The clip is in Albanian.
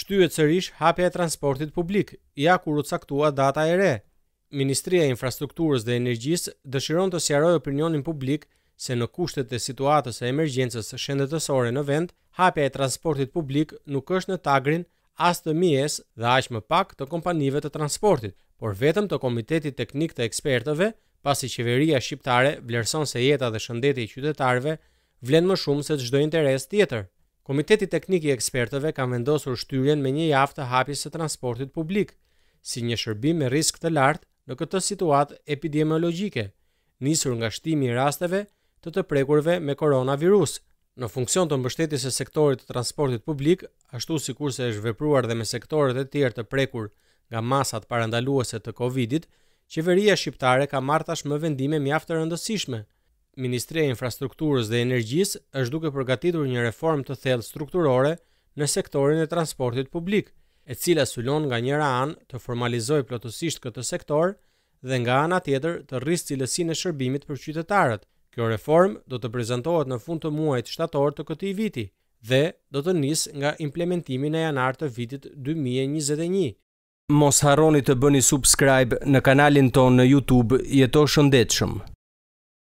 shtyhet sërish hapja e transportit publik, ja kur u caktua data e re. Ministria e Infrastrukturës dhe Energjisë dëshiron të sqarojë opinionin publik se në kushtet e situatës e emergjencës shëndetësore në vend, hapja e transportit publik nuk është në tagrin as të mies dhe aq më pak të kompanive të transportit, por vetëm të Komitetit Teknik të Ekspertëve, pasi qeveria shqiptare vlerëson se jeta dhe shëndeti i qytetarëve vlen më shumë se çdo interes tjetër. Komiteti Teknik i Ekspertëve ka vendosur shtyrjen me një javë të hapjes së transportit publik, si një shërbim me risk të lartë në këtë situatë epidemiologjike, nisur nga shtimi i rasteve të të prekurve me koronavirus. Në funksion të mbështetjes së sektorit të transportit publik, ashtu sikur se është vepruar dhe me sektorët e tjerë të prekur nga masat parandaluese të Covidit, qeveria shqiptare ka marrë tashmë vendime mjaft të rëndësishme Ministria e Infrastrukturës dhe Energjisë është duke përgatitur një reformë të thellë strukturore në sektorin e transportit publik, e cila sulon nga njëra anë të formalizojë plotësisht këtë sektor dhe nga ana tjetër të rrisë cilësinë e shërbimit për qytetarët. Kjo reformë do të prezantohet në fund të muajit shtator të këtij viti dhe do të nisë nga implementimi në janar të vitit 2021. Mos harroni të bëni subscribe në kanalin tonë në YouTube, jeto shëndetshëm.